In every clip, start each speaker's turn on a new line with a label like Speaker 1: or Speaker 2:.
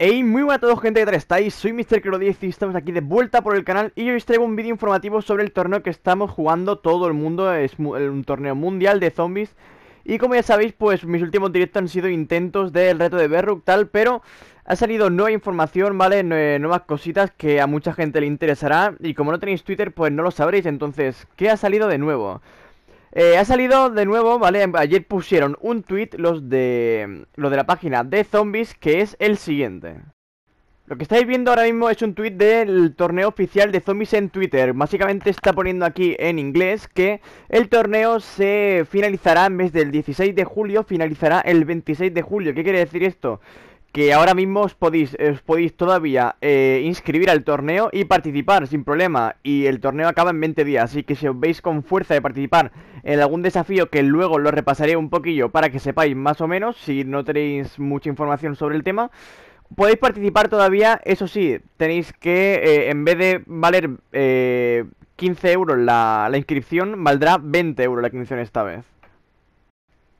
Speaker 1: Hey, muy buenas a todos gente, ¿qué tal estáis? Soy MrCro10 y estamos aquí de vuelta por el canal y hoy os traigo un vídeo informativo sobre el torneo que estamos jugando todo el mundo, es un torneo mundial de zombies y como ya sabéis, pues mis últimos directos han sido intentos del reto de Berruk tal, pero ha salido nueva información, ¿vale? Nuevas cositas que a mucha gente le interesará y como no tenéis Twitter, pues no lo sabréis, entonces, ¿qué ha salido de nuevo? Eh, ha salido de nuevo, ¿vale? Ayer pusieron un tweet los de, mm, los de la página de zombies que es el siguiente. Lo que estáis viendo ahora mismo es un tweet del torneo oficial de zombies en Twitter. Básicamente está poniendo aquí en inglés que el torneo se finalizará en vez del 16 de julio, finalizará el 26 de julio. ¿Qué quiere decir esto? que ahora mismo os podéis, os podéis todavía eh, inscribir al torneo y participar sin problema. Y el torneo acaba en 20 días, así que si os veis con fuerza de participar en algún desafío que luego lo repasaré un poquillo para que sepáis más o menos, si no tenéis mucha información sobre el tema, podéis participar todavía, eso sí, tenéis que, eh, en vez de valer eh, 15 euros la, inscripción, valdrá 20 euros la inscripción esta vez.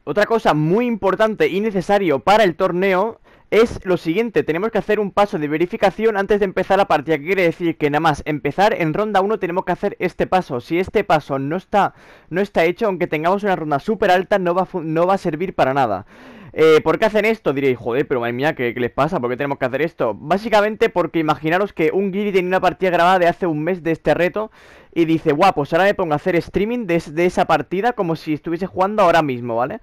Speaker 1: Otra cosa muy importante y necesario para el torneo es lo siguiente, tenemos que hacer un paso de verificación antes de empezar la partida, que quiere decir que nada más empezar en ronda 1 tenemos que hacer este paso, si este paso no está, no está hecho, aunque tengamos una ronda súper alta, no va, a servir para nada. Eh, ¿Por qué hacen esto? Diréis, joder, pero madre mía, ¿qué, les pasa? ¿Por qué tenemos que hacer esto? Básicamente porque imaginaros que un guiri tiene una partida grabada de hace un mes de este reto y dice, guau, pues ahora me pongo a hacer streaming de, de esa partida como si estuviese jugando ahora mismo, ¿vale?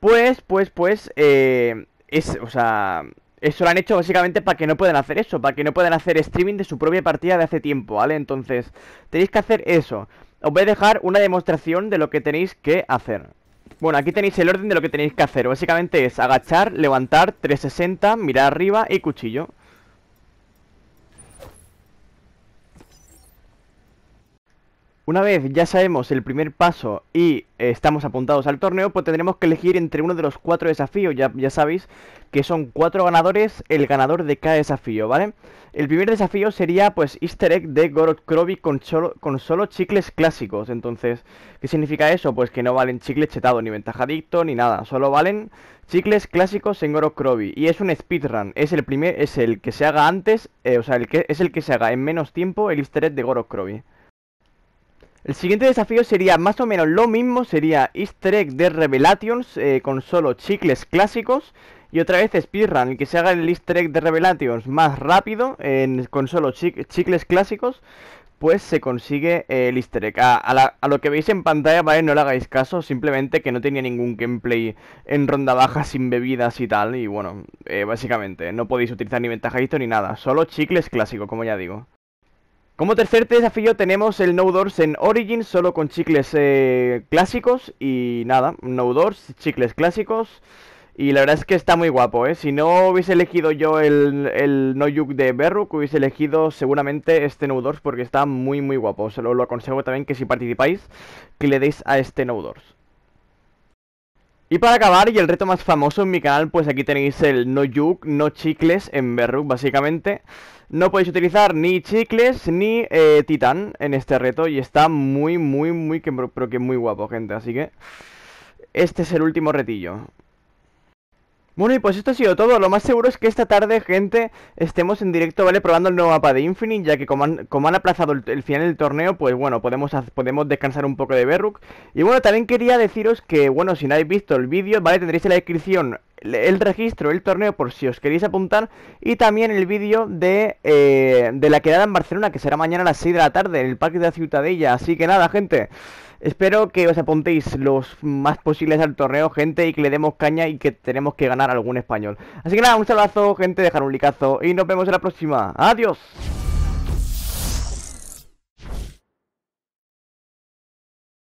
Speaker 1: Pues, pues, pues, eh es, o sea, eso lo han hecho básicamente para que no puedan hacer eso, para que no puedan hacer streaming de su propia partida de hace tiempo, ¿vale? Entonces, tenéis que hacer eso. Os voy a dejar una demostración de lo que tenéis que hacer. Bueno, aquí tenéis el orden de lo que tenéis que hacer. Básicamente es agachar, levantar, 360, mirar arriba y cuchillo. Una vez ya sabemos el primer paso y eh, estamos apuntados al torneo, pues tendremos que elegir entre uno de los cuatro desafíos. Ya, ya sabéis que son cuatro ganadores, el ganador de cada desafío, ¿vale? El primer desafío sería, pues, easter egg de Gorod Krobi con solo, chicles clásicos. Entonces, ¿qué significa eso? Pues que no valen chicles chetados, ni ventajadicto, ni nada. Solo valen chicles clásicos en Gorod Krobi. Y es un speedrun. Es el primer, es el que se haga antes, eh, o sea, el que, es el que se haga en menos tiempo el easter egg de Gorod Krobi. El siguiente desafío sería más o menos lo mismo, sería easter egg de Revelations eh, con solo chicles clásicos y otra vez speedrun, el que se haga el easter egg de Revelations más rápido con solo chicles clásicos pues se consigue el easter egg. A, lo que veis en pantalla, ¿vale? No le hagáis caso, simplemente que no tenía ningún gameplay en ronda baja sin bebidas y tal. Y bueno, eh, básicamente, no podéis utilizar ni ventaja ni nada, solo chicles clásicos, como ya digo. Como tercer desafío tenemos el No Doors en Origin, solo con chicles eh, clásicos y nada, No Doors, chicles clásicos. Y la verdad es que está muy guapo, ¿eh? Si no hubiese elegido yo el, el No de Berruk, hubiese elegido seguramente este No Doors porque está muy, muy guapo. Se lo, aconsejo también que si participáis, que le deis a este No Doors. Y para acabar, y el reto más famoso en mi canal, pues aquí tenéis el No No Chicles en Berruk, básicamente. No podéis utilizar ni chicles ni eh, titán en este reto y está muy, muy, muy, pero que muy guapo, gente. Así que este es el último retillo. Bueno, y pues esto ha sido todo. Lo más seguro es que esta tarde, gente, estemos en directo, ¿vale? Probando el nuevo mapa de Infinite, ya que como han, aplazado el, final del torneo, pues bueno, podemos, podemos descansar un poco de Berruk. Y bueno, también quería deciros que, bueno, si no habéis visto el vídeo, ¿vale? Tendréis en la descripción el, registro, el torneo, por si os queréis apuntar, y también el vídeo de, eh, de la quedada en Barcelona, que será mañana a las 6 de la tarde en el Parque de la Ciutadella. Así que nada, gente... Espero que os apuntéis los más posibles al torneo, gente, y que le demos caña y que tenemos que ganar algún español. Así que nada, un salazo, gente, dejar un licazo y nos vemos en la próxima. ¡Adiós!